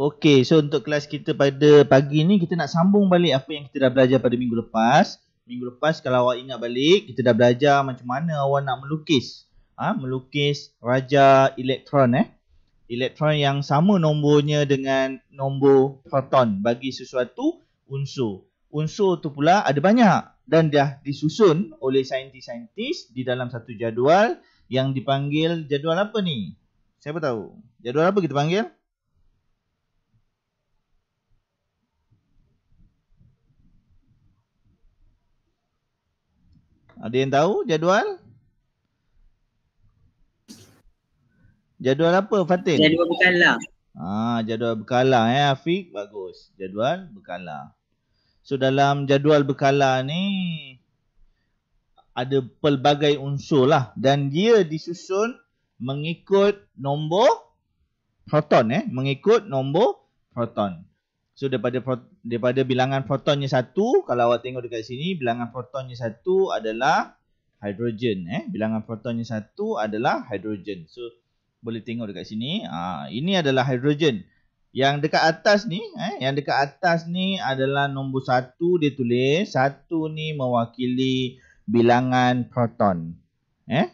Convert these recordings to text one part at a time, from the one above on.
Okey, so untuk kelas kita pada pagi ni kita nak sambung balik apa yang kita dah belajar pada minggu lepas. Minggu lepas kalau awak ingat balik, kita dah belajar macam mana awak nak melukis. Ah, ha? melukis raja elektron eh. Elektron yang sama nombornya dengan nombor proton bagi sesuatu unsur. Unsur tu pula ada banyak dan dah disusun oleh saintis-saintis di dalam satu jadual yang dipanggil jadual apa ni? Siapa tahu? Jadual apa kita panggil? Ada yang tahu jadual? Jadual apa Fatin? Jadual berkala. Ah, ha, jadual berkala eh Afiq, bagus. Jadual berkala. So dalam jadual berkala ni ada pelbagai unsur lah dan dia disusun mengikut nombor proton eh, mengikut nombor proton. So daripada daripada bilangan protonnya satu, kalau awak tengok dekat sini, bilangan protonnya satu adalah hidrogen. Eh, bilangan protonnya satu adalah hidrogen. So boleh tengok dekat sini. Ah, ini adalah hidrogen. Yang dekat atas ni, eh, yang dekat atas ni adalah nombor satu dia tulis. Satu ni mewakili bilangan proton. Eh,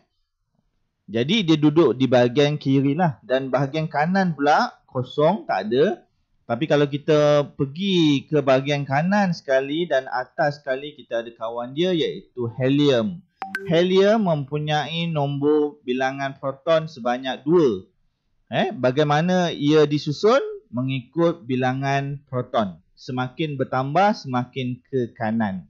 jadi dia duduk di bahagian kiri lah. Dan bahagian kanan pula kosong, tak ada tapi kalau kita pergi ke bahagian kanan sekali dan atas sekali kita ada kawan dia iaitu helium. Helium mempunyai nombor bilangan proton sebanyak 2. Eh, bagaimana ia disusun? Mengikut bilangan proton. Semakin bertambah, semakin ke kanan.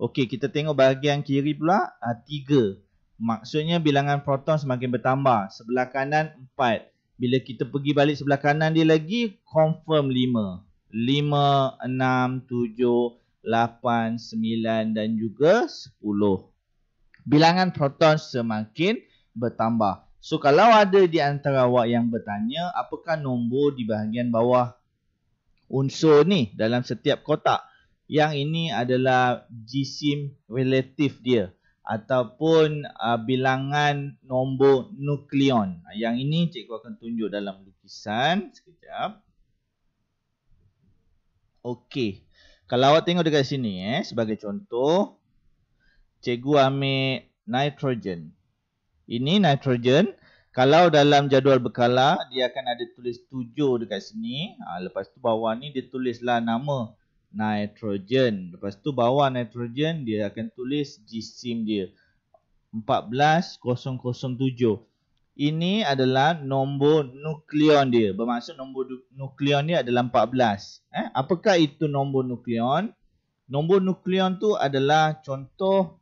Okey, kita tengok bahagian kiri pula. Ah, tiga. Maksudnya bilangan proton semakin bertambah. Sebelah kanan empat. Bila kita pergi balik sebelah kanan dia lagi, confirm 5. 5, 6, 7, 8, 9 dan juga 10. Bilangan proton semakin bertambah. So kalau ada di antara awak yang bertanya, apakah nombor di bahagian bawah unsur ni dalam setiap kotak? Yang ini adalah jisim relatif dia ataupun uh, bilangan nombor nukleon. Yang ini cikgu akan tunjuk dalam lukisan sekejap. Okey. Kalau awak tengok dekat sini eh sebagai contoh cikgu ambil nitrogen. Ini nitrogen. Kalau dalam jadual bekala, dia akan ada tulis 7 dekat sini. Ha, lepas tu bawah ni dia tulislah nama nitrogen. Lepas tu bawah nitrogen dia akan tulis G-SIM dia. 14007. Ini adalah nombor nukleon dia. Bermaksud nombor nukleon dia adalah 14. Eh? Apakah itu nombor nukleon? Nombor nukleon tu adalah contoh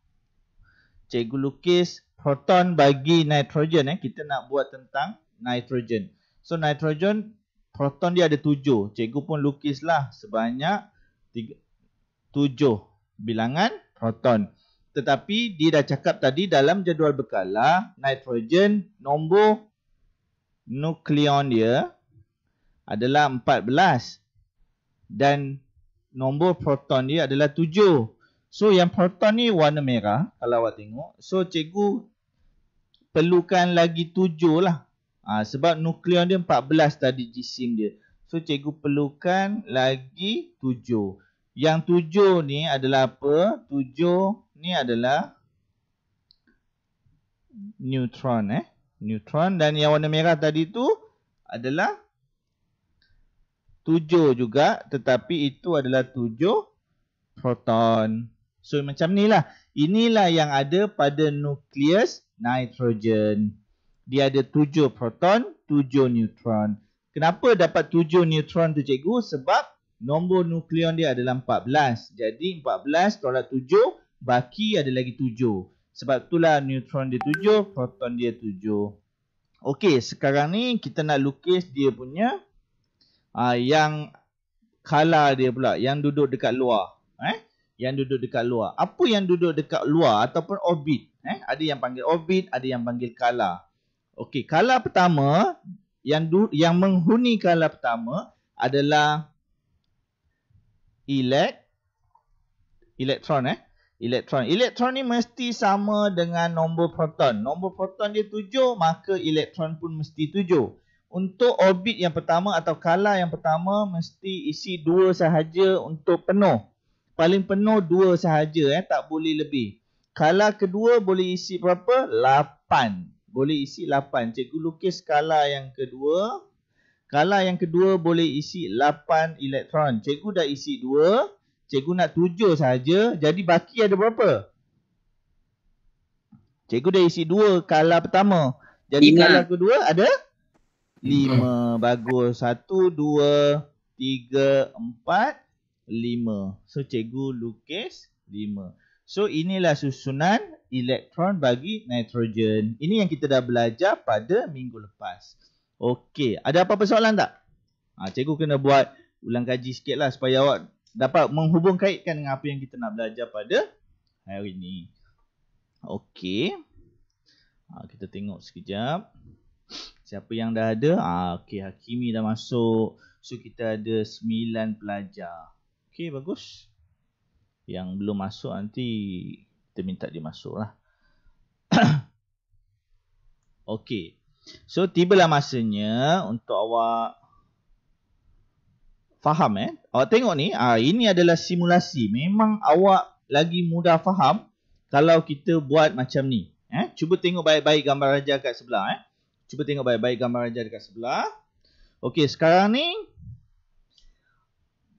cikgu lukis proton bagi nitrogen. Eh? Kita nak buat tentang nitrogen. So nitrogen proton dia ada tujuh. Cikgu pun lukislah sebanyak tujuh bilangan proton. Tetapi dia dah cakap tadi dalam jadual berkala, nitrogen nombor nukleon dia adalah empat belas dan nombor proton dia adalah tujuh. So yang proton ni warna merah kalau awak tengok. So cikgu perlukan lagi tujuh lah. Ha, sebab nukleon dia empat belas tadi jisim dia. So cikgu perlukan lagi tujuh. Yang tujuh ni adalah apa? Tujuh ni adalah neutron eh. Neutron dan yang warna merah tadi tu adalah tujuh juga tetapi itu adalah tujuh proton. So macam ni lah. Inilah yang ada pada nukleus nitrogen. Dia ada tujuh proton, tujuh neutron. Kenapa dapat 7 neutron tu cikgu? Sebab nombor nukleon dia adalah 14. Jadi 14 tolak 7, baki ada lagi 7. Sebab itulah neutron dia 7, proton dia 7. Okey, sekarang ni kita nak lukis dia punya uh, yang color dia pula. Yang duduk dekat luar. Eh? Yang duduk dekat luar. Apa yang duduk dekat luar ataupun orbit? Eh? Ada yang panggil orbit, ada yang panggil color. Okey, color pertama yang du, yang menghuni kala pertama adalah elek elektron eh elektron elektron ni mesti sama dengan nombor proton nombor proton dia 7 maka elektron pun mesti 7 untuk orbit yang pertama atau kala yang pertama mesti isi 2 sahaja untuk penuh paling penuh 2 sahaja eh tak boleh lebih kala kedua boleh isi berapa boleh isi 8. Cikgu lukis skala yang kedua. Skala yang kedua boleh isi 8 elektron. Cikgu dah isi 2. Cikgu nak 7 saja. Jadi baki ada berapa? Cikgu dah isi 2 skala pertama. Jadi skala kedua ada? 5. Bagus. 1, 2, 3, 4, 5. So cikgu lukis 5. So inilah susunan elektron bagi nitrogen. Ini yang kita dah belajar pada minggu lepas. Okey, ada apa-apa soalan tak? Ha, cikgu kena buat ulang kaji sikit lah supaya awak dapat menghubung kaitkan dengan apa yang kita nak belajar pada hari ini. Okey. Ha, kita tengok sekejap. Siapa yang dah ada? Ha, Okey, Hakimi dah masuk. So kita ada 9 pelajar. Okey, bagus. Bagus yang belum masuk nanti kita minta dia masuklah. Okey. So tibalah masanya untuk awak faham eh. Awak tengok ni, ah ini adalah simulasi. Memang awak lagi mudah faham kalau kita buat macam ni. Eh, cuba tengok baik-baik gambar raja kat sebelah eh. Cuba tengok baik-baik gambar raja dekat sebelah. Okey, sekarang ni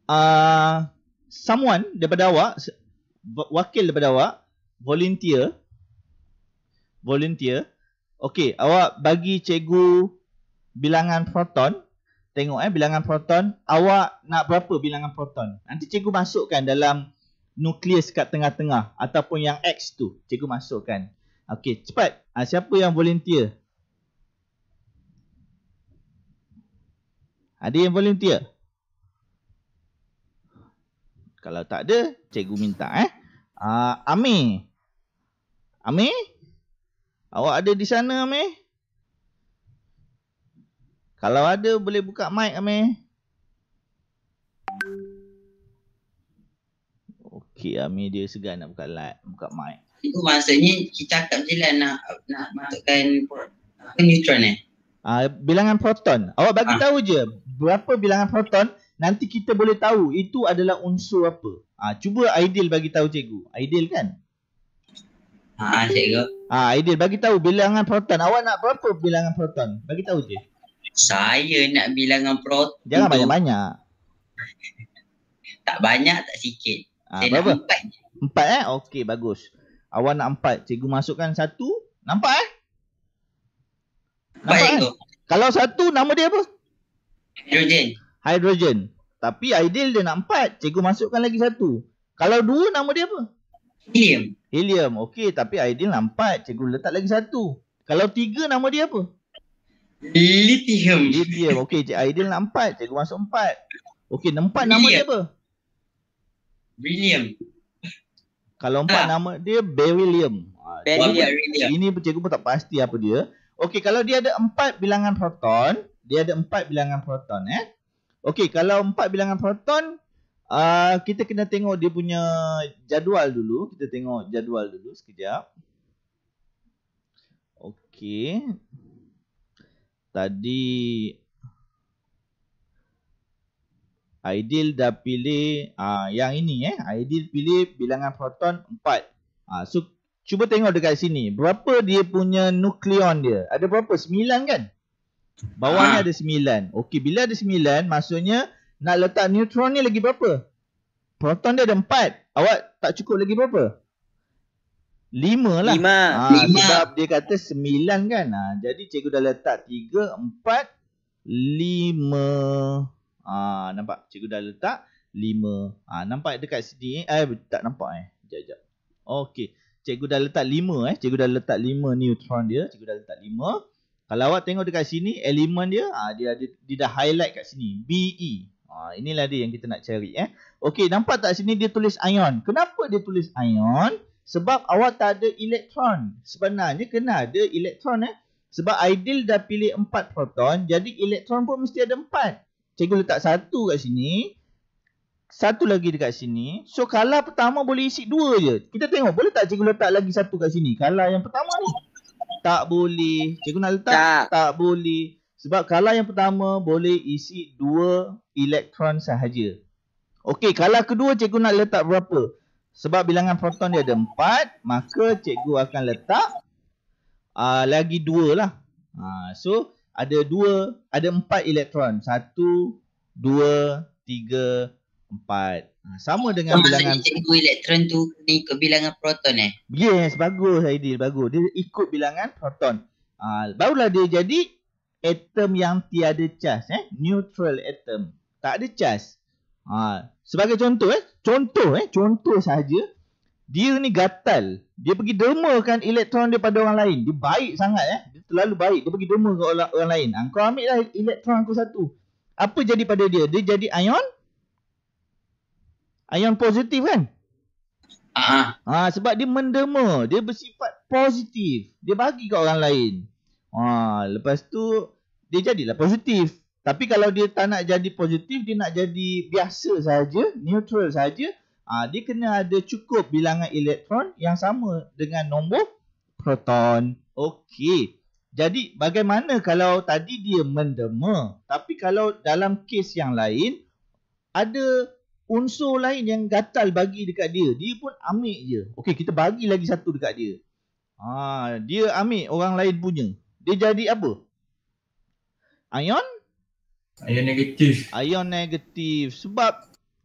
uh, someone daripada awak wakil daripada awak volunteer volunteer okey awak bagi cikgu bilangan proton tengok eh bilangan proton awak nak berapa bilangan proton nanti cikgu masukkan dalam nukleus kat tengah-tengah ataupun yang x tu cikgu masukkan okey cepat ha, siapa yang volunteer ada yang volunteer kalau tak ada, cikgu minta eh. Uh, Amir. Amir? Awak ada di sana, Amir? Kalau ada, boleh buka mic, Amir. Okey, Amir dia segan nak buka light, buka mic. Itu maksudnya kita akan jalan nak nak masukkan neutron eh? Uh, bilangan proton. Awak bagi ah. tahu je berapa bilangan proton nanti kita boleh tahu itu adalah unsur apa. Ha, cuba ideal bagi tahu cikgu. Ideal kan? Ha, cikgu. Ha, ah, ideal bagi tahu bilangan proton. Awak nak berapa bilangan proton? Bagi tahu je. Saya nak bilangan proton. Jangan banyak-banyak. tak banyak, tak sikit. Ha, Saya berapa? nak empat. Empat eh? Okey, bagus. Awak nak empat. Cikgu masukkan satu. Nampak eh? Nampak Baik, kan? Kalau satu, nama dia apa? Hidrogen hydrogen. Tapi ideal dia nak empat. Cikgu masukkan lagi satu. Kalau dua nama dia apa? Helium. Helium. Okey. Tapi ideal nak empat. Cikgu letak lagi satu. Kalau tiga nama dia apa? Lithium. Lithium. Okey. Cik ideal nak empat. Cikgu masuk empat. Okey. Empat nama dia apa? Beryllium. Kalau empat ha. nama dia beryllium. Ah, beryllium. Ini cikgu pun tak pasti apa dia. Okey. Kalau dia ada empat bilangan proton. Dia ada empat bilangan proton eh. Okey, kalau empat bilangan proton, uh, kita kena tengok dia punya jadual dulu. Kita tengok jadual dulu sekejap. Okey. Tadi ideal dah pilih uh, yang ini eh. Ideal pilih bilangan proton 4. Uh, so, cuba tengok dekat sini. Berapa dia punya nukleon dia? Ada berapa? 9 kan? Bawah ha. Ah. ada sembilan. Okey, bila ada sembilan, maksudnya nak letak neutron ni lagi berapa? Proton dia ada empat. Awak tak cukup lagi berapa? Lima lah. Lima. Ha, lima. Sebab dia kata sembilan kan. Ha, jadi cikgu dah letak tiga, empat, lima. Ha, nampak? Cikgu dah letak lima. Ha, nampak dekat sini? Eh, eh tak nampak eh. Sekejap, sekejap. Okey. Cikgu dah letak lima eh. Cikgu dah letak lima neutron dia. Cikgu dah letak lima. Kalau awak tengok dekat sini, elemen dia, ha, dia, dia, dia dah highlight kat sini. BE. Ha, ah, inilah dia yang kita nak cari. Eh. Okey, nampak tak sini dia tulis ion. Kenapa dia tulis ion? Sebab awak tak ada elektron. Sebenarnya kena ada elektron. Eh. Sebab ideal dah pilih 4 proton, jadi elektron pun mesti ada 4. Cikgu letak satu kat sini. Satu lagi dekat sini. So, kalah pertama boleh isi dua je. Kita tengok, boleh tak cikgu letak lagi satu kat sini? Kalah yang pertama ni tak boleh. Cikgu nak letak? Tak. tak boleh. Sebab kalah yang pertama boleh isi dua elektron sahaja. Okey, kalah kedua cikgu nak letak berapa? Sebab bilangan proton dia ada empat, maka cikgu akan letak uh, lagi dua lah. Uh, so, ada dua, ada empat elektron. Satu, dua, tiga empat. Hmm, sama dengan Sama bilangan cikgu elektron tu ni ikut bilangan proton eh. Yes, bagus ideal, bagus. Dia ikut bilangan proton. Ah, uh, barulah dia jadi atom yang tiada charge eh, neutral atom. Tak ada charge. Ah, uh, sebagai contoh eh, contoh eh, contoh saja dia ni gatal. Dia pergi dermakan elektron dia pada orang lain. Dia baik sangat eh. Dia terlalu baik. Dia pergi derma ke orang, orang lain. Ah, kau ambil lah elektron aku satu. Apa jadi pada dia? Dia jadi ion ion ah, positif kan? Ah. Ha, sebab dia menderma, dia bersifat positif. Dia bagi kat orang lain. Ha, lepas tu dia jadilah positif. Tapi kalau dia tak nak jadi positif, dia nak jadi biasa saja, neutral saja, ha, dia kena ada cukup bilangan elektron yang sama dengan nombor proton. Okey. Jadi bagaimana kalau tadi dia menderma, tapi kalau dalam kes yang lain ada unsur lain yang gatal bagi dekat dia. Dia pun ambil je. Okey, kita bagi lagi satu dekat dia. Ha, dia ambil orang lain punya. Dia jadi apa? Ion? Ion negatif. Ion negatif. Sebab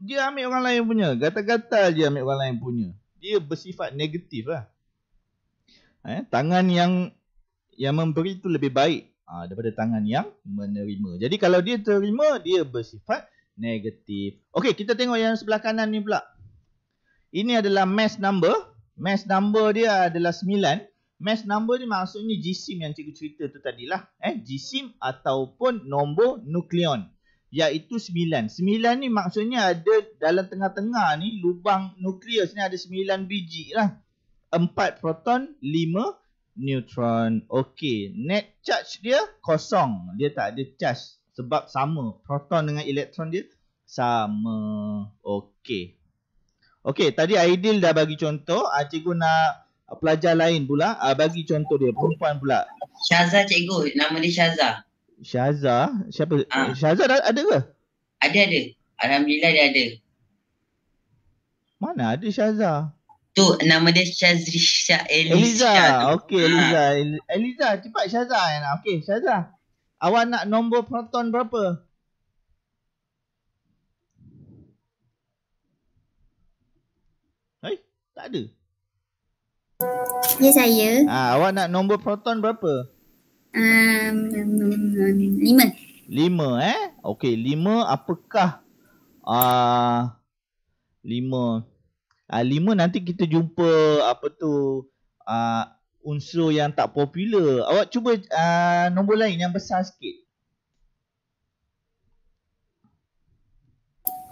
dia ambil orang lain punya. Gatal-gatal je ambil orang lain punya. Dia bersifat negatif lah. Eh, tangan yang yang memberi tu lebih baik ha, daripada tangan yang menerima. Jadi kalau dia terima, dia bersifat negatif negatif. Okey, kita tengok yang sebelah kanan ni pula. Ini adalah mass number. Mass number dia adalah 9. Mass number ni maksudnya jisim yang cikgu cerita tu tadilah. Eh, jisim ataupun nombor nukleon. Iaitu 9. 9 ni maksudnya ada dalam tengah-tengah ni lubang nukleus ni ada 9 biji lah. 4 proton, 5 neutron. Okey, net charge dia kosong. Dia tak ada charge sebab sama proton dengan elektron dia sama okey okey tadi Aidil dah bagi contoh ah cikgu nak pelajar lain pula ah bagi contoh dia perempuan pula Syaza cikgu nama dia Syaza Syaza siapa ah. ha. Syaza ada ke ada ada alhamdulillah dia ada mana ada Syaza tu nama dia Syazri Syah Eliza, Eliza. okey Eliza ha. Eliza cepat Syaza okey Syaza Awak nak nombor proton berapa? Hei, tak ada. Ya saya. Ah, awak nak nombor proton berapa? Um, lima. Lima eh? Okey, lima apakah? Ah, lima. Ah, lima nanti kita jumpa apa tu? Ah, unsur yang tak popular. Awak cuba uh, nombor lain yang besar sikit.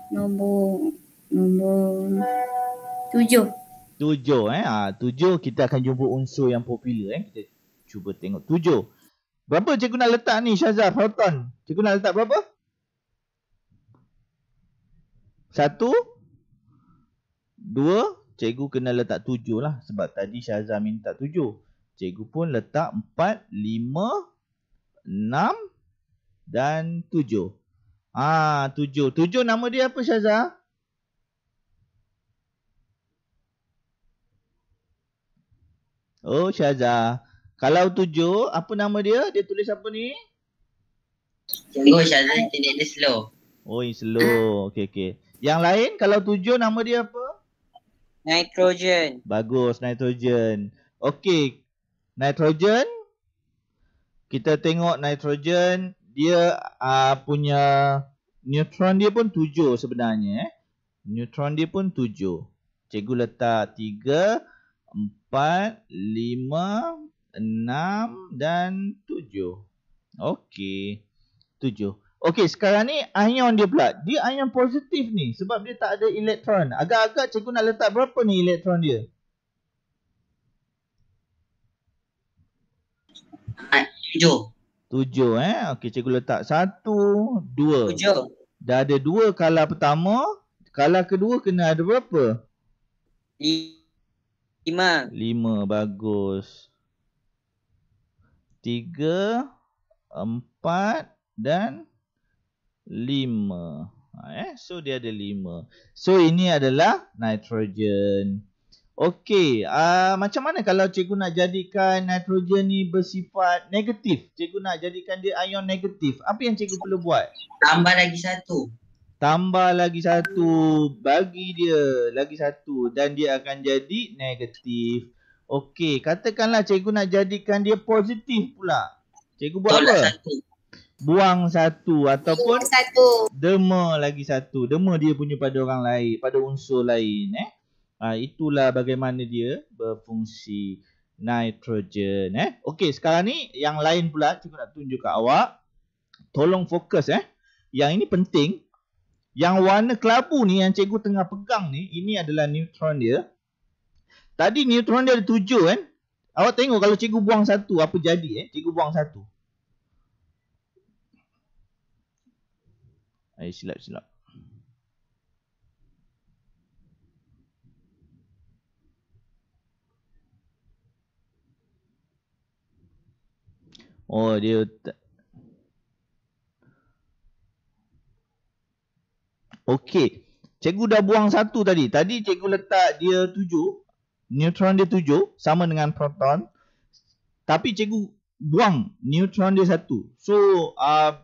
Nombor nombor tujuh. Tujuh eh. Ha, tujuh kita akan jumpa unsur yang popular eh. Kita cuba tengok tujuh. Berapa cikgu nak letak ni Syazah Fulton? Cikgu nak letak berapa? Satu. Dua cikgu kena letak tujuh lah. Sebab tadi Syazah minta tujuh. Cikgu pun letak empat, lima, enam dan tujuh. Ah ha, tujuh. Tujuh nama dia apa Syazah? Oh Syazah. Kalau tujuh, apa nama dia? Dia tulis apa ni? Oh Syazah, dia slow. Oh, slow. okay okay. Yang lain, kalau tujuh, nama dia apa? Nitrogen. Bagus, nitrogen. Okey. Nitrogen. Kita tengok nitrogen. Dia uh, punya neutron dia pun tujuh sebenarnya. Eh. Neutron dia pun tujuh. Cikgu letak tiga, empat, lima, enam dan tujuh. Okey. Tujuh. Okey, sekarang ni ion dia pula. Dia ion positif ni sebab dia tak ada elektron. Agak-agak cikgu nak letak berapa ni elektron dia? Ah, tujuh. Tujuh eh. Okey, cikgu letak satu, dua. Tujuh. Dah ada dua kalah pertama. Kalah kedua kena ada berapa? Lima. Lima, bagus. Tiga, empat dan lima. Ha, eh? So dia ada lima. So ini adalah nitrogen. Okey, uh, macam mana kalau cikgu nak jadikan nitrogen ni bersifat negatif? Cikgu nak jadikan dia ion negatif. Apa yang cikgu perlu buat? Tambah lagi satu. Tambah lagi satu. Bagi dia lagi satu. Dan dia akan jadi negatif. Okey, katakanlah cikgu nak jadikan dia positif pula. Cikgu buat Tolak apa? Tolak satu buang satu ataupun buang satu. derma lagi satu. Derma dia punya pada orang lain, pada unsur lain eh. Ha, itulah bagaimana dia berfungsi nitrogen eh. Okey, sekarang ni yang lain pula cikgu nak tunjuk kat awak. Tolong fokus eh. Yang ini penting. Yang warna kelabu ni yang cikgu tengah pegang ni, ini adalah neutron dia. Tadi neutron dia ada tujuh kan. Awak tengok kalau cikgu buang satu apa jadi eh. Cikgu buang satu. Ayah silap-silap. Oh dia Okey. Cikgu dah buang satu tadi. Tadi cikgu letak dia tujuh. Neutron dia tujuh. Sama dengan proton. Tapi cikgu buang neutron dia satu. So uh,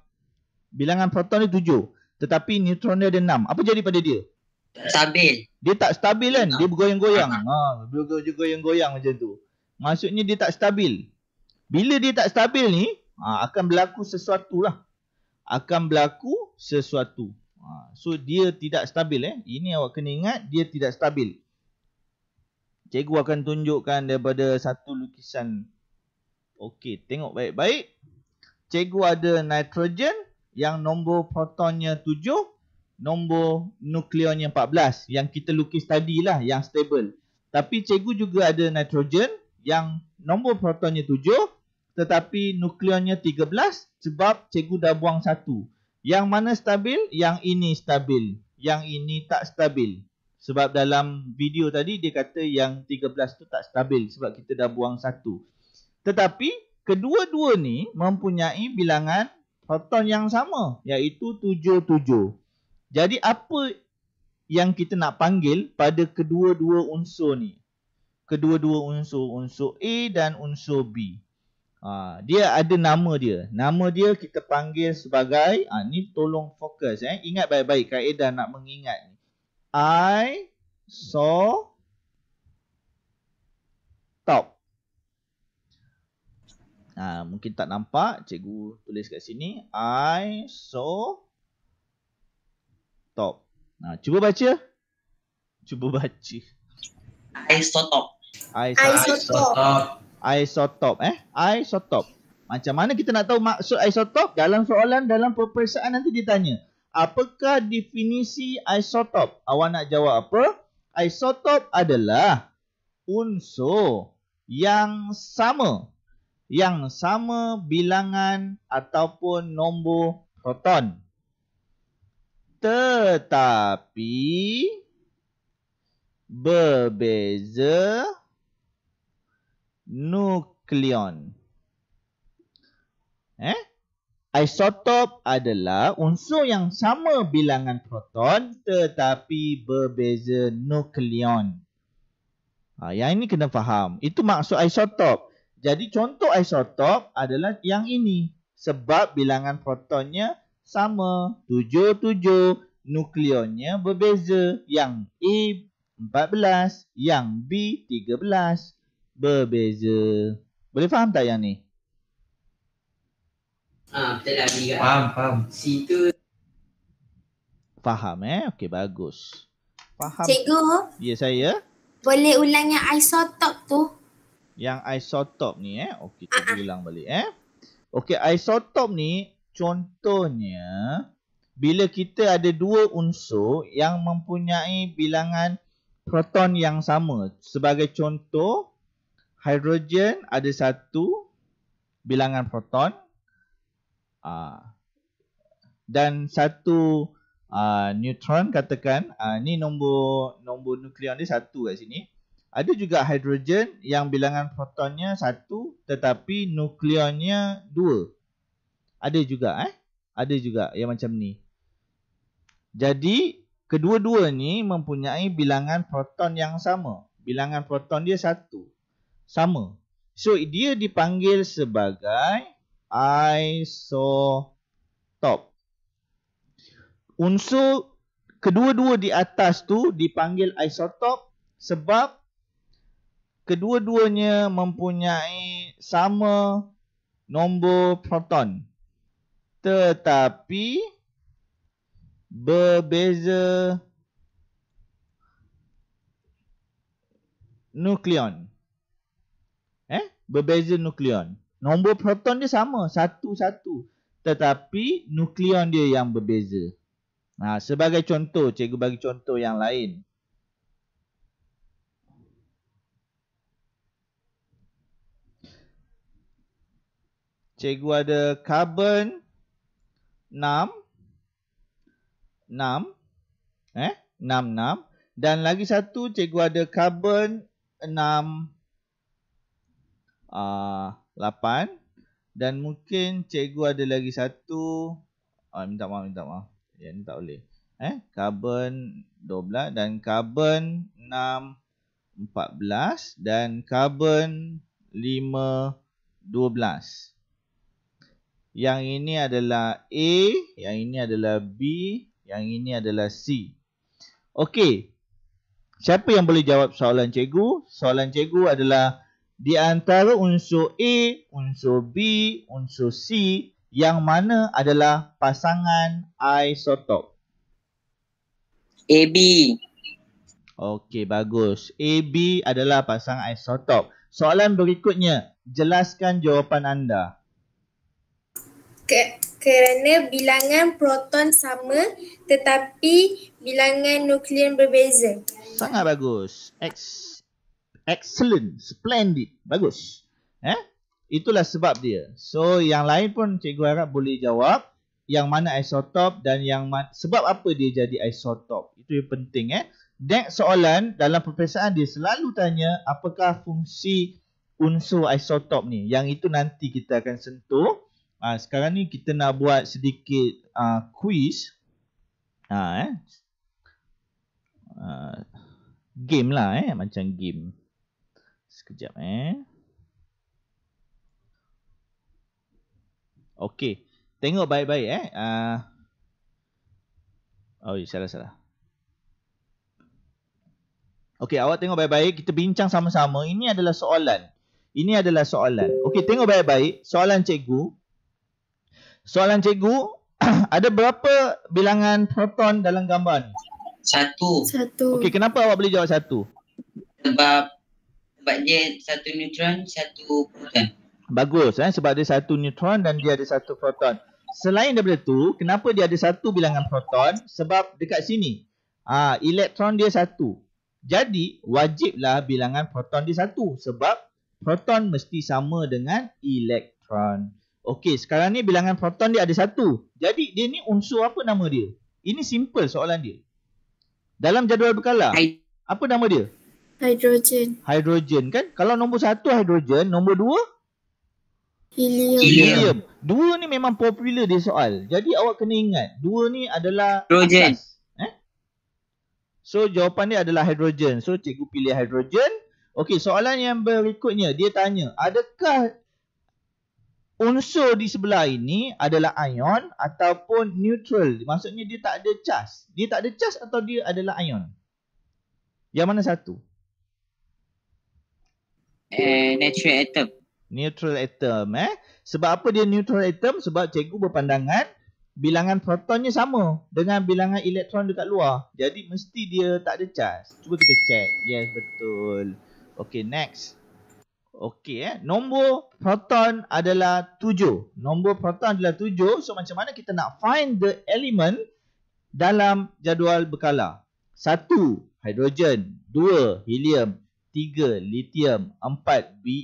bilangan proton dia tujuh tetapi neutron dia ada enam. Apa jadi pada dia? Stabil. Dia tak stabil kan? Dia bergoyang-goyang. Ha, bergoyang-goyang macam tu. Maksudnya dia tak stabil. Bila dia tak stabil ni, ha, akan berlaku sesuatu lah. Akan berlaku sesuatu. Ha, so dia tidak stabil eh. Ini awak kena ingat, dia tidak stabil. Cikgu akan tunjukkan daripada satu lukisan. Okey, tengok baik-baik. Cikgu ada nitrogen. Nitrogen yang nombor protonnya 7, nombor nukleonnya 14 yang kita lukis tadi lah yang stable. Tapi cikgu juga ada nitrogen yang nombor protonnya 7 tetapi nukleonnya 13 sebab cikgu dah buang satu. Yang mana stabil? Yang ini stabil. Yang ini tak stabil. Sebab dalam video tadi dia kata yang 13 tu tak stabil sebab kita dah buang satu. Tetapi kedua-dua ni mempunyai bilangan Proton yang sama iaitu 77. Jadi apa yang kita nak panggil pada kedua-dua unsur ni? Kedua-dua unsur, unsur A dan unsur B. Ha, dia ada nama dia. Nama dia kita panggil sebagai, ha, ni tolong fokus. Eh. Ingat baik-baik kaedah nak mengingat ni. I saw top. Ha, mungkin tak nampak. Cikgu tulis kat sini. I saw top. Ha, cuba baca. Cuba baca. I saw top. I saw, I saw top. I saw eh. I Macam mana kita nak tahu maksud I Dalam soalan, dalam peperiksaan nanti ditanya. Apakah definisi isotop? Awak nak jawab apa? Isotop adalah unsur yang sama yang sama bilangan ataupun nombor proton. Tetapi berbeza nukleon. Eh? Isotop adalah unsur yang sama bilangan proton tetapi berbeza nukleon. Ha, yang ini kena faham. Itu maksud isotop. Isotop. Jadi contoh isotop adalah yang ini. Sebab bilangan protonnya sama. 7-7. Nukleonnya berbeza. Yang A 14. Yang B 13. Berbeza. Boleh faham tak yang ni? Ah, ha, lah, kita Faham, faham. Situ. Faham eh? Okey, bagus. Faham. Cikgu. Ya, saya. Boleh ulangnya isotop tu? yang isotop ni eh. Okey, oh, kita bilang balik eh. Okey, isotop ni contohnya bila kita ada dua unsur yang mempunyai bilangan proton yang sama. Sebagai contoh, hidrogen ada satu bilangan proton ah, dan satu ah, neutron katakan. Ah, ni nombor nombor nukleon dia satu kat sini. Ada juga hidrogen yang bilangan protonnya satu tetapi nukleonnya dua. Ada juga eh. Ada juga yang macam ni. Jadi kedua-dua ni mempunyai bilangan proton yang sama. Bilangan proton dia satu. Sama. So dia dipanggil sebagai isotop. Unsur kedua-dua di atas tu dipanggil isotop sebab kedua-duanya mempunyai sama nombor proton tetapi berbeza nukleon eh berbeza nukleon nombor proton dia sama satu-satu tetapi nukleon dia yang berbeza nah ha, sebagai contoh cikgu bagi contoh yang lain Cikgu ada carbon 6 6 eh 6 6 dan lagi satu cikgu ada carbon 6 a uh, 8 dan mungkin cikgu ada lagi satu ah oh, minta maaf minta maaf ya ni tak boleh eh carbon 12 dan carbon 6 14 dan carbon 5 12 yang ini adalah A, yang ini adalah B, yang ini adalah C. Okey. Siapa yang boleh jawab soalan cikgu? Soalan cikgu adalah di antara unsur A, unsur B, unsur C, yang mana adalah pasangan isotop? AB. Okey, bagus. AB adalah pasangan isotop. Soalan berikutnya, jelaskan jawapan anda ke, kerana bilangan proton sama tetapi bilangan nukleon berbeza. Sangat bagus. Ex- excellent, splendid. Bagus. Eh? Itulah sebab dia. So yang lain pun cikgu harap boleh jawab yang mana isotop dan yang ma- sebab apa dia jadi isotop. Itu yang penting eh. dek soalan dalam peperiksaan dia selalu tanya apakah fungsi unsur isotop ni. Yang itu nanti kita akan sentuh. Ha, sekarang ni kita nak buat sedikit uh, quiz. Ha, eh. Uh, game lah eh. Macam game. Sekejap eh. Okay. Tengok baik-baik eh. Uh. Oh, ya, salah-salah. Okay, awak tengok baik-baik. Kita bincang sama-sama. Ini adalah soalan. Ini adalah soalan. Okay, tengok baik-baik. Soalan cikgu. Soalan cikgu, ada berapa bilangan proton dalam gambar ni? Satu. Satu. Okey, kenapa awak boleh jawab satu? Sebab sebab dia satu neutron, satu proton. Bagus eh sebab dia satu neutron dan dia ada satu proton. Selain daripada tu, kenapa dia ada satu bilangan proton? Sebab dekat sini aa, ah, elektron dia satu. Jadi wajiblah bilangan proton dia satu sebab proton mesti sama dengan elektron. Okey, sekarang ni bilangan proton dia ada satu. Jadi dia ni unsur apa nama dia? Ini simple soalan dia. Dalam jadual berkala, apa nama dia? Hydrogen. Hydrogen kan? Kalau nombor satu hydrogen, nombor dua? Helium. Helium. Dua ni memang popular dia soal. Jadi awak kena ingat, dua ni adalah hydrogen. Asas. Eh? So jawapan dia adalah hidrogen. So cikgu pilih hidrogen. Okey, soalan yang berikutnya dia tanya, adakah unsur di sebelah ini adalah ion ataupun neutral. Maksudnya dia tak ada charge. Dia tak ada charge atau dia adalah ion? Yang mana satu? Eh, neutral atom. Neutral atom eh. Sebab apa dia neutral atom? Sebab cikgu berpandangan bilangan protonnya sama dengan bilangan elektron dekat luar. Jadi mesti dia tak ada charge. Cuba kita check. Yes, betul. Okay, next. Okey eh. Nombor proton adalah 7. Nombor proton adalah 7. So macam mana kita nak find the element dalam jadual berkala. 1. Hidrogen. 2. Helium. 3. Lithium. 4. Be.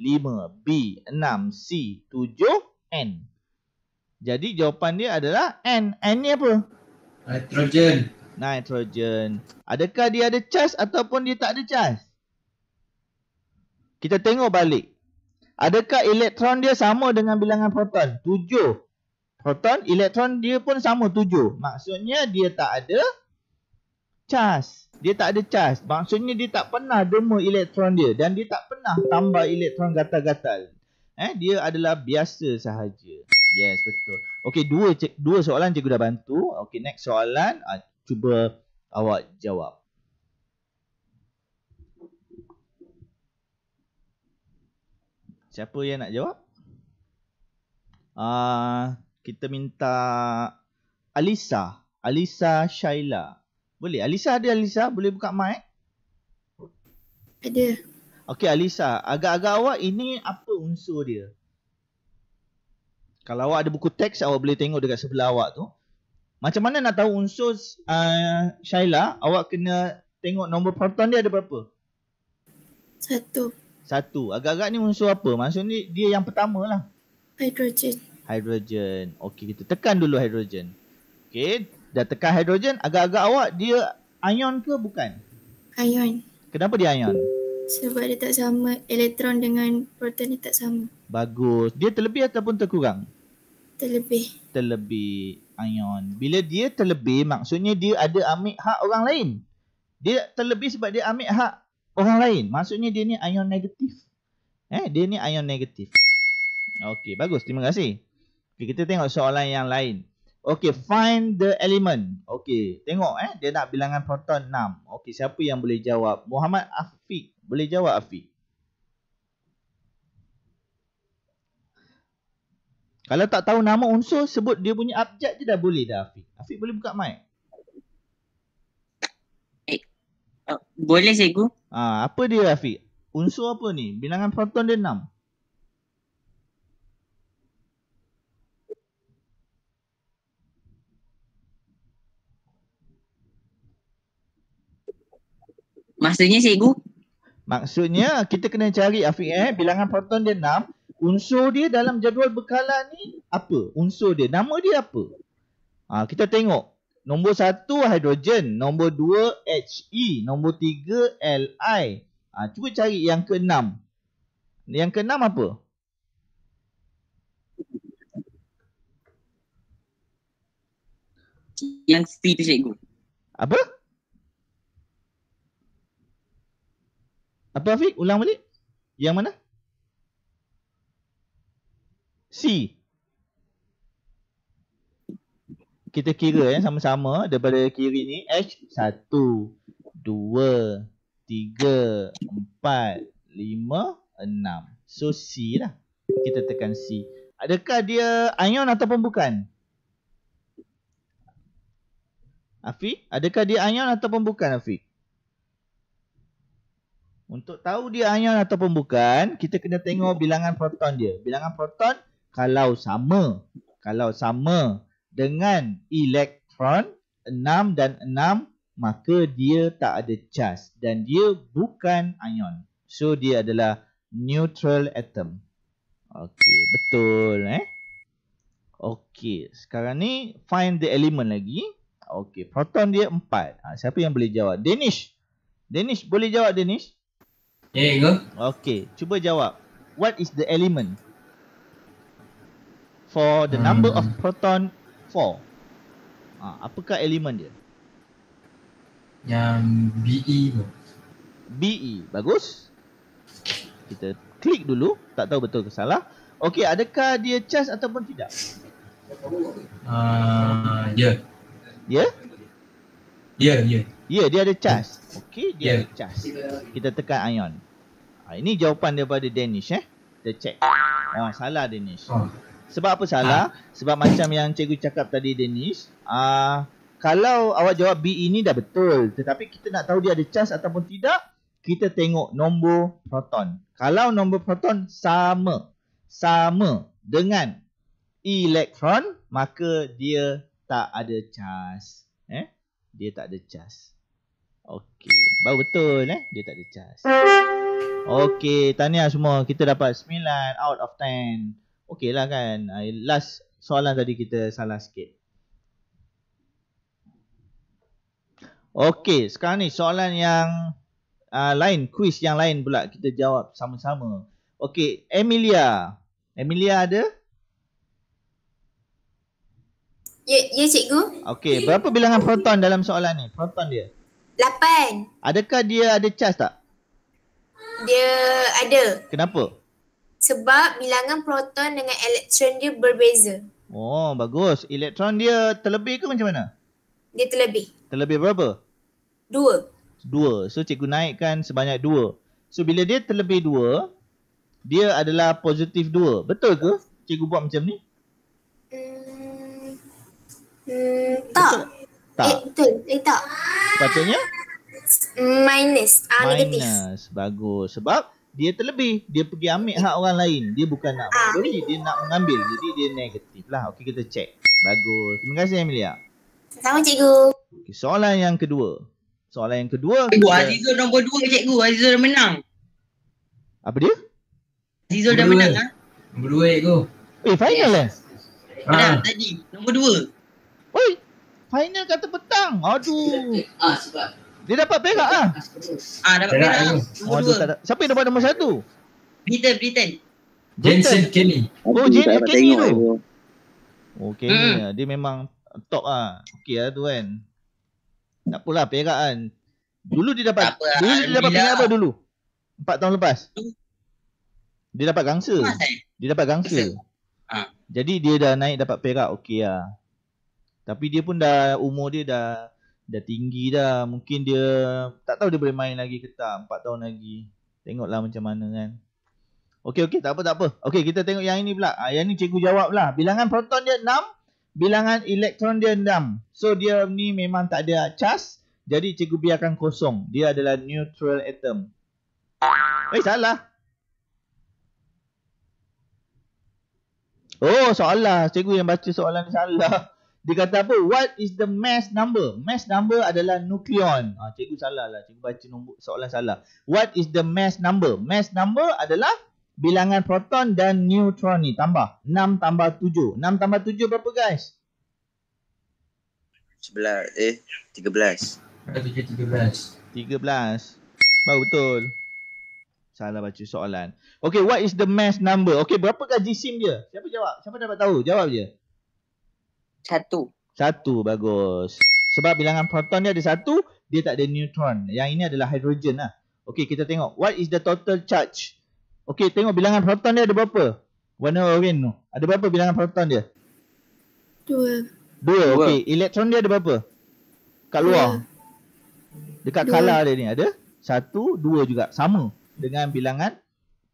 5. B. 6. C. 7. N. Jadi jawapan dia adalah N. N ni apa? Nitrogen. Nitrogen. Adakah dia ada charge ataupun dia tak ada charge? kita tengok balik. Adakah elektron dia sama dengan bilangan proton? Tujuh. Proton, elektron dia pun sama tujuh. Maksudnya dia tak ada cas. Dia tak ada cas. Maksudnya dia tak pernah derma elektron dia dan dia tak pernah tambah elektron gatal-gatal. Eh, dia adalah biasa sahaja. Yes, betul. Okey, dua dua soalan cikgu dah bantu. Okey, next soalan ah, cuba awak jawab. Siapa yang nak jawab? Uh, kita minta Alisa. Alisa Shaila. Boleh? Alisa ada Alisa? Boleh buka mic? Ada. Okey Alisa, agak-agak awak ini apa unsur dia? Kalau awak ada buku teks, awak boleh tengok dekat sebelah awak tu. Macam mana nak tahu unsur uh, Shaila, awak kena tengok nombor proton dia ada berapa? Satu. Satu, agak-agak ni unsur apa? Maksud ni dia yang pertama lah. Hydrogen. Hydrogen. Okey, kita tekan dulu hydrogen. Okey, dah tekan hydrogen. Agak-agak awak dia ion ke bukan? Ion. Kenapa dia ion? Sebab dia tak sama. Elektron dengan proton dia tak sama. Bagus. Dia terlebih ataupun terkurang? Terlebih. Terlebih ion. Bila dia terlebih, maksudnya dia ada ambil hak orang lain. Dia terlebih sebab dia ambil hak orang lain. Maksudnya dia ni ion negatif. Eh, dia ni ion negatif. Okey, bagus. Terima kasih. Okay, kita tengok soalan yang lain. Okey, find the element. Okey, tengok eh. Dia nak bilangan proton 6. Okey, siapa yang boleh jawab? Muhammad Afiq. Boleh jawab Afiq? Kalau tak tahu nama unsur, sebut dia punya abjad je dah boleh dah Afiq. Afiq boleh buka mic? Eh, uh, boleh cikgu. Ha, apa dia Rafiq? Unsur apa ni? Bilangan proton dia 6. Maksudnya cikgu? Maksudnya kita kena cari Afiq eh bilangan proton dia 6, unsur dia dalam jadual bekalan ni apa? Unsur dia, nama dia apa? Ha, kita tengok Nombor satu hidrogen. Nombor dua HE. Nombor tiga LI. Ha, cuba cari yang keenam. Yang keenam apa? Yang C tu cikgu. Apa? Apa Afiq? Ulang balik. Yang mana? C. kita kira eh sama-sama daripada kiri ni H 1 2 3 4 5 6. So C lah. Kita tekan C. Adakah dia ion ataupun bukan? Afi, adakah dia ion ataupun bukan Afi? Untuk tahu dia ion ataupun bukan, kita kena tengok bilangan proton dia. Bilangan proton kalau sama, kalau sama dengan elektron 6 dan 6 maka dia tak ada charge dan dia bukan ion. So dia adalah neutral atom. Okey, betul eh. Okey, sekarang ni find the element lagi. Okey, proton dia 4. Ha, siapa yang boleh jawab? Danish. Danish boleh jawab Danish? Yeah, ya, go. Okey, cuba jawab. What is the element? For the number of hmm. proton four. Ha, apakah elemen dia? Yang BE tu. BE, bagus. Kita klik dulu, tak tahu betul ke salah. Okey, adakah dia charge ataupun tidak? Uh, ya. Ya? Ya, ya. Ya, dia ada charge. Okey, dia yeah. ada charge. Kita tekan ion. Ha, ini jawapan daripada Danish eh. Kita check. Ha, salah Danish. Oh. Sebab apa salah? Ha. Sebab macam yang cikgu cakap tadi Dennis, uh, ah, kalau awak jawab B ini dah betul, tetapi kita nak tahu dia ada charge ataupun tidak, kita tengok nombor proton. Kalau nombor proton sama sama dengan elektron, maka dia tak ada charge. Eh? Dia tak ada charge. Okey, baru betul eh, dia tak ada charge. Okey, tahniah semua. Kita dapat 9 out of 10. Okey lah kan. Ah, last soalan tadi kita salah sikit. Okey, sekarang ni soalan yang uh, lain, quiz yang lain pula kita jawab sama-sama. Okey, Emilia. Emilia ada? Ya, ya cikgu. Okey, berapa bilangan proton dalam soalan ni? Proton dia? Lapan. Adakah dia ada charge tak? Dia ada. Kenapa? sebab bilangan proton dengan elektron dia berbeza. Oh, bagus. Elektron dia terlebih ke macam mana? Dia terlebih. Terlebih berapa? Dua. Dua. So, cikgu naikkan sebanyak dua. So, bila dia terlebih dua, dia adalah positif dua. Betul ke cikgu buat macam ni? Hmm, hmm tak. Tak. Eh, betul. Eh, tak. Patutnya? Minus. Uh, Minus. Negatif. Bagus. Sebab? dia terlebih dia pergi ambil hak orang lain dia bukan nak memberi ah. dia nak mengambil jadi dia negatif lah okey kita check bagus terima kasih Amelia sama cikgu okay, soalan yang kedua soalan yang kedua cikgu Azizul nombor dua cikgu Azizul dah menang apa dia Azizul dah menang ah nombor dua cikgu eh final lah eh? menang ah. ha. tadi nombor dua Oi, final kata petang aduh ah sebab dia dapat perak ah. Ah dapat perak. perak siapa yang dapat nombor satu? Britain, Britain. Jensen Kenny. Oh, oh Jensen Kenny tu. Oh Kenny hmm. lah. Dia memang top ah. Okey lah tu kan. Tak apalah perak kan. Dulu dia dapat apa, dulu dia dapat perak apa dulu? Empat tahun lepas. Dia dapat gangsa. Eh? Dia dapat gangsa. Ah. Jadi dia dah naik dapat perak okey lah. Tapi dia pun dah umur dia dah dah tinggi dah mungkin dia tak tahu dia boleh main lagi ke tak 4 tahun lagi tengoklah macam mana kan okey okey tak apa tak apa okey kita tengok yang ini pula ah yang ni cikgu jawab lah bilangan proton dia enam, bilangan elektron dia enam. so dia ni memang tak ada cas jadi cikgu biarkan kosong dia adalah neutral atom eh salah oh salah cikgu yang baca soalan ni salah dia kata apa? What is the mass number? Mass number adalah nukleon. Ah, cikgu salah lah. Cikgu baca nombor soalan salah. What is the mass number? Mass number adalah bilangan proton dan neutron ni. Tambah. 6 tambah 7. 6 tambah 7 berapa guys? 11. Eh, 13. 13. 13. Baru betul. Salah baca soalan. Okay, what is the mass number? Okay, berapakah jisim dia? Siapa jawab? Siapa dapat tahu? Jawab dia. Satu. Satu, bagus. Sebab bilangan proton dia ada satu, dia tak ada neutron. Yang ini adalah hidrogen lah. Okey, kita tengok. What is the total charge? Okey, tengok bilangan proton dia ada berapa? Warna orange tu. Ada berapa bilangan proton dia? Dua. Dua, okey. Elektron dia ada berapa? Kat luar. Dua. Dekat kalah dia ni ada? Satu, dua juga. Sama dengan bilangan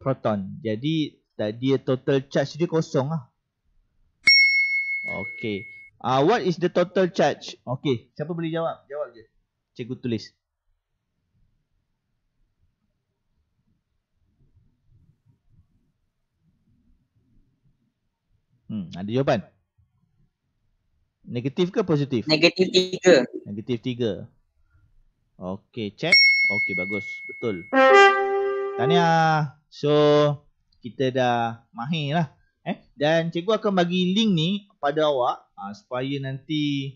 proton. Jadi, dia total charge dia kosong lah. Okay. Uh, ah, what is the total charge? Okay. Siapa boleh jawab? Jawab je. Cikgu tulis. Hmm, ada jawapan? Negatif ke positif? Negatif tiga. Negatif tiga. Okay, check. Okay, bagus. Betul. Tahniah. So, kita dah mahir lah. Eh? Dan cikgu akan bagi link ni pada awak uh, supaya nanti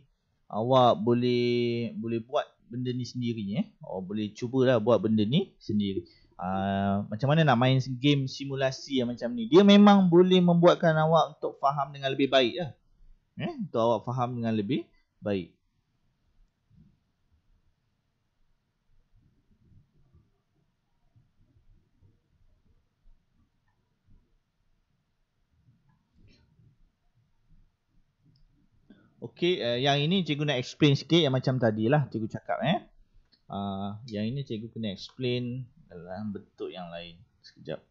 awak boleh boleh buat benda ni sendiri eh. Awak boleh cubalah buat benda ni sendiri. Uh, macam mana nak main game simulasi yang macam ni. Dia memang boleh membuatkan awak untuk faham dengan lebih baik lah. Eh, untuk awak faham dengan lebih baik. Okey, uh, yang ini cikgu nak explain sikit yang macam tadi lah, cikgu cakap eh. Uh, yang ini cikgu kena explain dalam bentuk yang lain. Sekejap.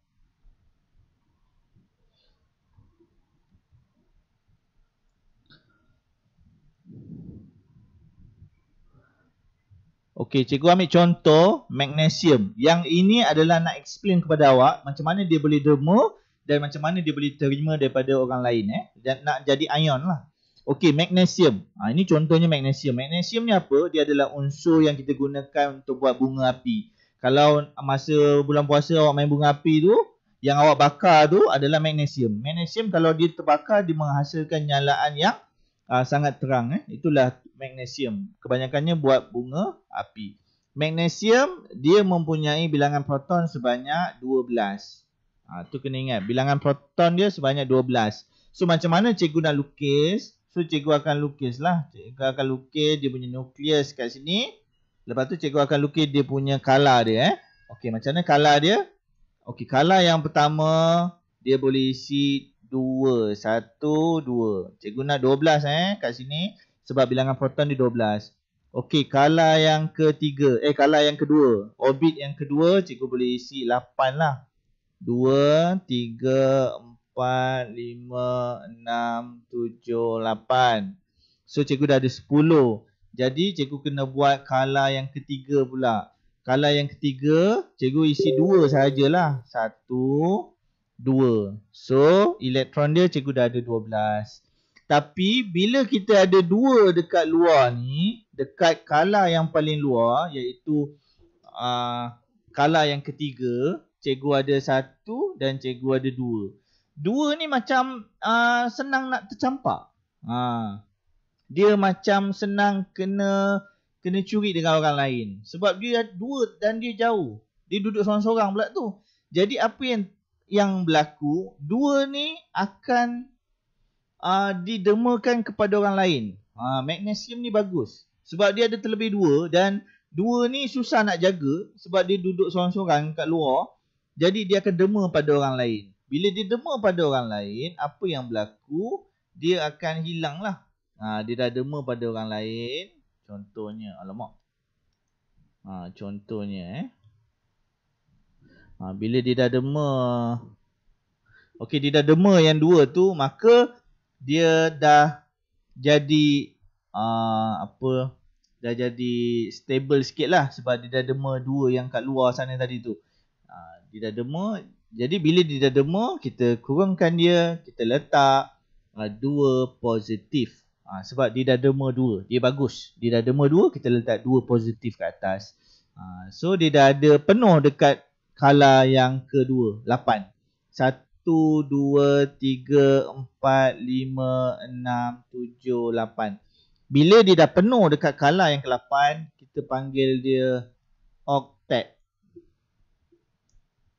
Okey, cikgu ambil contoh magnesium. Yang ini adalah nak explain kepada awak macam mana dia boleh derma dan macam mana dia boleh terima daripada orang lain eh. Dan nak jadi ion lah. Okey, magnesium. Ha, ini contohnya magnesium. Magnesium ni apa? Dia adalah unsur yang kita gunakan untuk buat bunga api. Kalau masa bulan puasa awak main bunga api tu, yang awak bakar tu adalah magnesium. Magnesium kalau dia terbakar, dia menghasilkan nyalaan yang uh, sangat terang. Eh. Itulah magnesium. Kebanyakannya buat bunga api. Magnesium, dia mempunyai bilangan proton sebanyak 12. Itu ha, kena ingat. Bilangan proton dia sebanyak 12. So macam mana cikgu nak lukis So cikgu akan lukis lah. Cikgu akan lukis dia punya nukleus kat sini. Lepas tu cikgu akan lukis dia punya color dia eh. Okey macam mana color dia? Okay color yang pertama dia boleh isi 2. 1, 2. Cikgu nak 12 eh kat sini. Sebab bilangan proton dia 12. Okey kala yang ketiga. Eh kala yang kedua. Orbit yang kedua cikgu boleh isi 8 lah. 2, 3, 4 empat, lima, enam, tujuh, lapan. So cikgu dah ada sepuluh. Jadi cikgu kena buat kala yang ketiga pula. Kala yang ketiga, cikgu isi dua sahajalah. Satu, dua. So elektron dia cikgu dah ada dua belas. Tapi bila kita ada dua dekat luar ni, dekat kala yang paling luar iaitu uh, ah, color yang ketiga, cikgu ada satu dan cikgu ada dua dua ni macam uh, senang nak tercampak. Ha. Dia macam senang kena kena curi dengan orang lain. Sebab dia dua dan dia jauh. Dia duduk seorang-seorang pula tu. Jadi apa yang yang berlaku, dua ni akan uh, ah, didermakan kepada orang lain. Ha, magnesium ni bagus. Sebab dia ada terlebih dua dan dua ni susah nak jaga sebab dia duduk seorang-seorang kat luar. Jadi dia akan derma pada orang lain. Bila dia derma pada orang lain, apa yang berlaku? Dia akan hilanglah. Ha, dia dah derma pada orang lain. Contohnya, alamak. Ha, contohnya eh. Ha, bila dia dah derma. Okey, dia dah derma yang dua tu. Maka dia dah jadi uh, apa dah jadi stable sikit lah sebab dia dah derma dua yang kat luar sana tadi tu uh, dia dah derma jadi bila dia dah derma, kita kurangkan dia, kita letak uh, dua positif. Ha, sebab dia dah derma dua, dia bagus. Dia dah derma dua, kita letak dua positif ke atas. Ha, so dia dah ada penuh dekat kala yang kedua, lapan. Satu, dua, tiga, empat, lima, enam, tujuh, lapan. Bila dia dah penuh dekat kala yang ke-8, kita panggil dia octet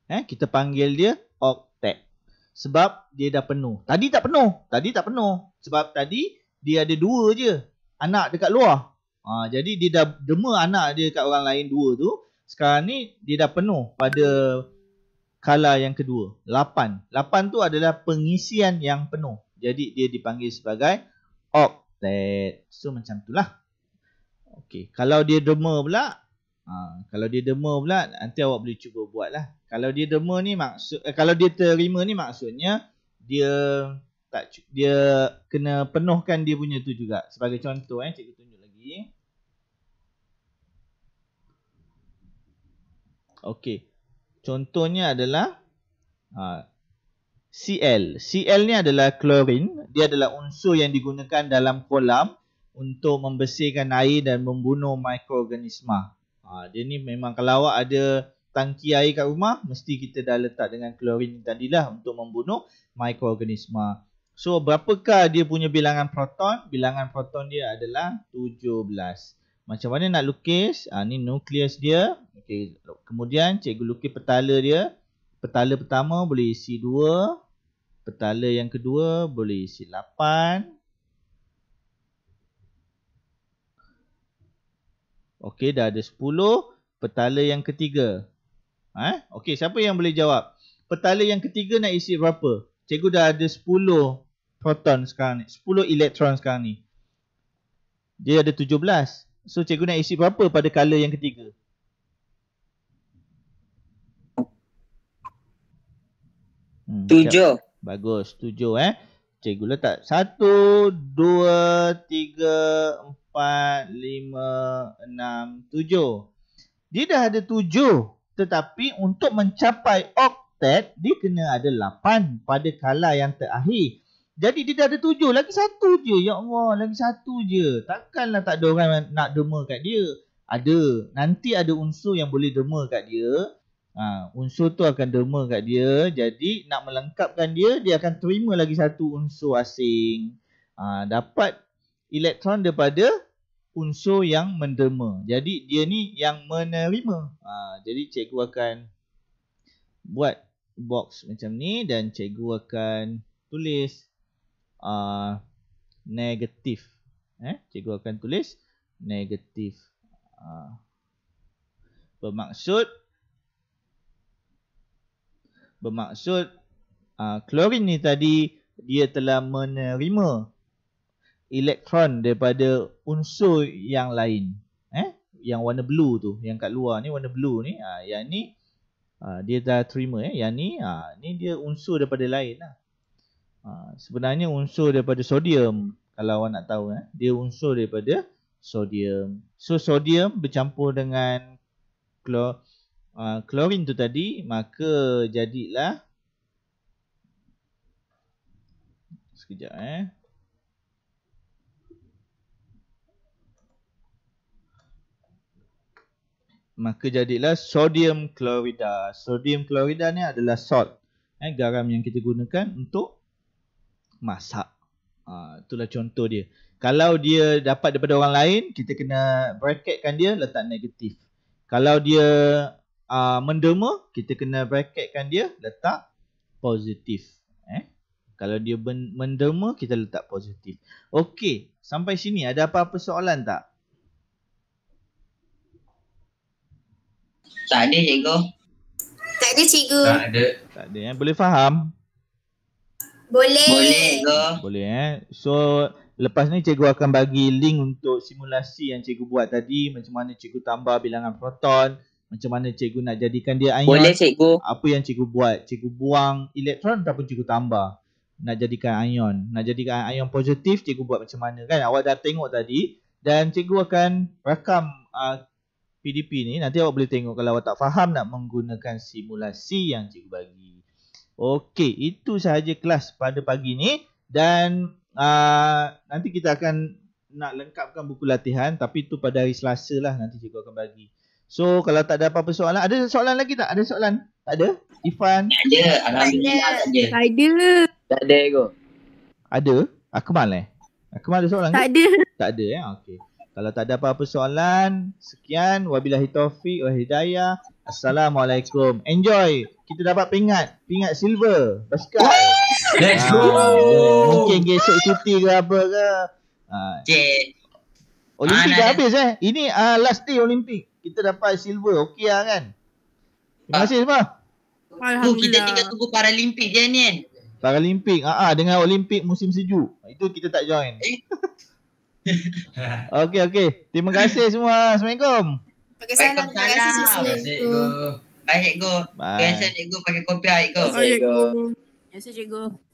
eh kita panggil dia octet sebab dia dah penuh tadi tak penuh tadi tak penuh sebab tadi dia ada dua je anak dekat luar ha, jadi dia dah derma anak dia kat orang lain dua tu sekarang ni dia dah penuh pada kala yang kedua lapan. Lapan tu adalah pengisian yang penuh jadi dia dipanggil sebagai octet so macam itulah okey kalau dia derma pula Ha, kalau dia derma pula nanti awak boleh cuba buatlah. Kalau dia derma ni maksud eh, kalau dia terima ni maksudnya dia tak dia kena penuhkan dia punya tu juga. Sebagai contoh eh cikgu tunjuk lagi. Okey. Contohnya adalah ha, Cl. Cl ni adalah klorin, dia adalah unsur yang digunakan dalam kolam untuk membersihkan air dan membunuh mikroorganisma. Ha, dia ni memang kalau awak ada tangki air kat rumah, mesti kita dah letak dengan klorin tadi lah untuk membunuh mikroorganisma. So berapakah dia punya bilangan proton? Bilangan proton dia adalah 17. Macam mana nak lukis? Ha, ni nukleus dia. Okay. Kemudian cikgu lukis petala dia. Petala pertama boleh isi 2. Petala yang kedua boleh isi Okey, dah ada 10. Petala yang ketiga. Eh? Okey, siapa yang boleh jawab? Petala yang ketiga nak isi berapa? Cikgu dah ada 10 proton sekarang ni. 10 elektron sekarang ni. Dia ada 17. So, cikgu nak isi berapa pada color yang ketiga? Hmm, tujuh. Hmm, Bagus. Tujuh eh. Cikgu letak. Satu, dua, tiga, empat empat, lima, enam, tujuh. Dia dah ada tujuh. Tetapi untuk mencapai oktet, dia kena ada lapan pada kala yang terakhir. Jadi dia dah ada tujuh. Lagi satu je. Ya Allah, lagi satu je. Takkanlah tak ada orang nak derma kat dia. Ada. Nanti ada unsur yang boleh derma kat dia. Ha, unsur tu akan derma kat dia. Jadi nak melengkapkan dia, dia akan terima lagi satu unsur asing. Ha, dapat elektron daripada unsur yang menderma. Jadi dia ni yang menerima. Ha, jadi cikgu akan buat box macam ni dan cikgu akan tulis uh, negatif. Eh, cikgu akan tulis negatif. Uh, bermaksud bermaksud uh, klorin ni tadi dia telah menerima elektron daripada unsur yang lain eh yang warna blue tu yang kat luar ni warna blue ni ha, yang ni ha, dia dah terima eh yang ni ha, ni dia unsur daripada lain lah ha, sebenarnya unsur daripada sodium kalau awak nak tahu eh dia unsur daripada sodium so sodium bercampur dengan klor ha, klorin tu tadi maka jadilah sekejap eh maka jadilah sodium klorida. Sodium klorida ni adalah salt. Eh, garam yang kita gunakan untuk masak. Ha, itulah contoh dia. Kalau dia dapat daripada orang lain, kita kena bracketkan dia, letak negatif. Kalau dia uh, ah, menderma, kita kena bracketkan dia, letak positif. Eh? Kalau dia menderma, kita letak positif. Okey, sampai sini ada apa-apa soalan tak? Tak ada cikgu. Tak ada cikgu. Tak ada. Tak ada eh. Boleh faham? Boleh. Boleh cikgu. Boleh eh. So lepas ni cikgu akan bagi link untuk simulasi yang cikgu buat tadi. Macam mana cikgu tambah bilangan proton. Macam mana cikgu nak jadikan dia ion. Boleh cikgu. Apa yang cikgu buat? Cikgu buang elektron ataupun cikgu tambah? Nak jadikan ion. Nak jadikan ion positif cikgu buat macam mana kan? Awak dah tengok tadi. Dan cikgu akan rakam uh, PDP ni nanti awak boleh tengok kalau awak tak faham nak menggunakan simulasi yang cikgu bagi. Okey, itu sahaja kelas pada pagi ni dan aa, ah, nanti kita akan nak lengkapkan buku latihan tapi itu pada hari Selasa lah nanti cikgu akan bagi. So kalau tak ada apa-apa soalan, ada soalan lagi tak? Ada soalan? Tak ada? Ifan? Ada. Ada. Tak ada. Tak ada. Ada. Akmal eh? Akmal ada soalan tak ke? Tak ada. Tak ada eh? Okey. Kalau tak ada apa-apa soalan, sekian. Wabillahi taufiq wa hidayah. Assalamualaikum. Enjoy. Kita dapat pingat. Pingat silver. Basikal. Let's ah, go. Mungkin esok cuti ke apa ke. Cik. Ah, Olimpik ah, dah habis eh. Ini uh, last day Olimpik. Kita dapat silver. Okey lah kan. Terima kasih semua. kita tinggal tunggu Paralimpik je ni kan. Paralimpik. Ha uh dengan Olimpik musim sejuk. Itu kita tak join. Eh okey okay. Terima kasih semua. Assalamualaikum. Pakai salam. Terima kasih semua. Assalamualaikum. Baik go. Biasa cikgu pakai kopi air go. Assalamualaikum. Biasa cikgu.